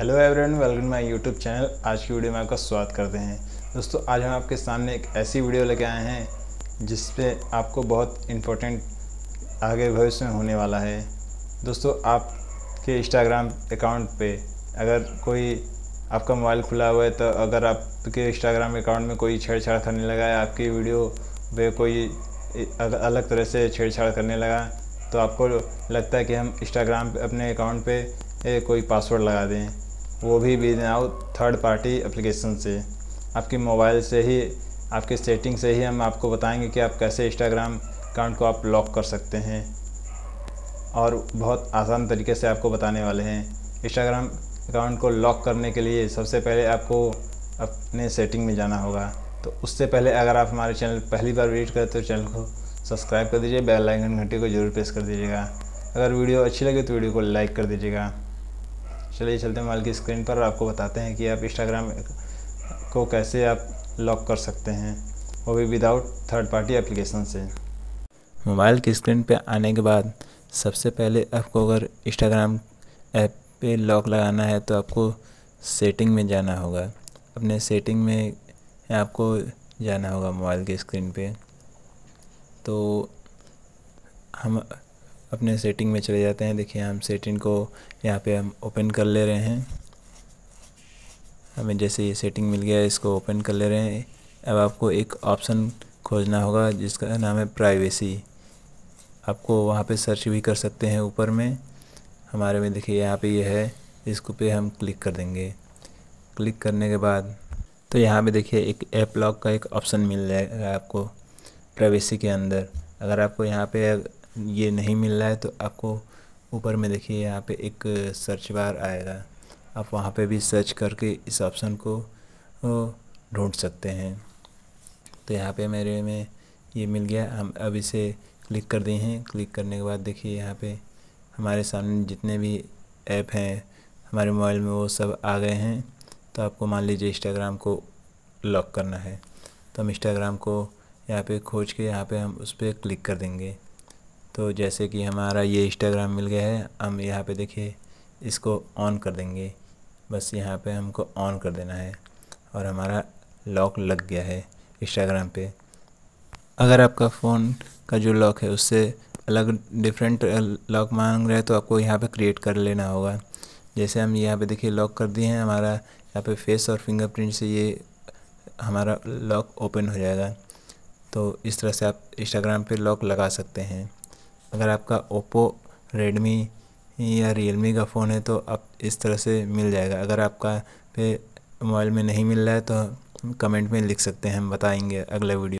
hello everyone welcome my YouTube channel आज की video में आपका स्वागत करते हैं दोस्तों आज हम आपके सामने एक ऐसी वीडियो लेके आए हैं जिस पे आपको बहुत इम्पोर्टेंट आगे भविष्य में होने वाला है दोस्तों आपके इंस्टाग्राम अकाउंट पे अगर कोई आपका मोबाइल खुला हुआ है तो अगर आपके इंस्टाग्राम अकाउंट में कोई छेड़छाड़ करने लगा है आपकी वीडियो पे कोई अलग तरह से छेड़छाड़ करने लगा तो आपको लगता है कि हम इंस्टाग्राम अपने अकाउंट पर कोई पासवर्ड लगा दें वो भी विदाउट थर्ड पार्टी एप्लीकेशन से आपके मोबाइल से ही आपके सेटिंग से ही हम आपको बताएंगे कि आप कैसे इंस्टाग्राम अकाउंट को आप लॉक कर सकते हैं और बहुत आसान तरीके से आपको बताने वाले हैं इंस्टाग्राम अकाउंट को लॉक करने के लिए सबसे पहले आपको अपने सेटिंग में जाना होगा तो उससे पहले अगर आप हमारे चैनल पहली बार विजिट करें तो चैनल को सब्सक्राइब कर दीजिए बेल आइकन घंटे को जरूर प्रेस कर दीजिएगा अगर वीडियो अच्छी लगे तो वीडियो को लाइक कर दीजिएगा चलिए चलते हैं मोबाइल की स्क्रीन पर आपको बताते हैं कि आप इंस्टाग्राम को कैसे आप लॉक कर सकते हैं वो भी विदाउट थर्ड पार्टी एप्लीकेशन से मोबाइल की स्क्रीन पर आने के बाद सबसे पहले आपको अगर इंस्टाग्राम ऐप पे लॉक लगाना है तो आपको सेटिंग में जाना होगा अपने सेटिंग में आपको जाना होगा मोबाइल की स्क्रीन पे तो हम अपने सेटिंग में चले जाते हैं देखिए हम सेटिंग को यहाँ पे हम ओपन कर ले रहे हैं हमें जैसे ये सेटिंग मिल गया इसको ओपन कर ले रहे हैं अब आपको एक ऑप्शन खोजना होगा जिसका नाम है प्राइवेसी आपको वहाँ पे सर्च भी कर सकते हैं ऊपर में हमारे में देखिए यहाँ पे ये है इसको पे हम क्लिक कर देंगे क्लिक करने के बाद तो यहाँ पे देखिए एक ऐप लॉक का एक ऑप्शन मिल जाएगा आपको प्राइवेसी के अंदर अगर आपको यहाँ पे ये नहीं मिल रहा है तो आपको ऊपर में देखिए यहाँ पे एक सर्च बार आएगा आप वहाँ पे भी सर्च करके इस ऑप्शन को ढूंढ सकते हैं तो यहाँ पे मेरे में ये मिल गया हम अब इसे क्लिक कर दिए हैं क्लिक करने के बाद देखिए यहाँ पे हमारे सामने जितने भी ऐप हैं हमारे मोबाइल में वो सब आ गए हैं तो आपको मान लीजिए इंस्टाग्राम को लॉक करना है तो हम इंस्टाग्राम को यहाँ पे खोज के यहाँ पे हम उस पर क्लिक कर देंगे तो जैसे कि हमारा ये इंस्टाग्राम मिल गया है हम यहाँ पे देखिए इसको ऑन कर देंगे बस यहाँ पे हमको ऑन कर देना है और हमारा लॉक लग गया है इंस्टाग्राम पे अगर आपका फ़ोन का जो लॉक है उससे अलग डिफरेंट लॉक मांग रहे हैं तो आपको यहाँ पे क्रिएट कर लेना होगा जैसे हम यहाँ पे देखिए लॉक कर दिए हैं हमारा यहाँ पे फेस और फिंगरप्रिंट से ये हमारा लॉक ओपन हो जाएगा तो इस तरह से आप इंस्टाग्राम पे लॉक लगा सकते हैं अगर आपका ओप्पो रेडमी या रियलमी का फ़ोन है तो आप इस तरह से मिल जाएगा अगर आपका पे मोबाइल में नहीं मिल रहा है तो कमेंट में लिख सकते हैं हम बताएंगे अगला वीडियो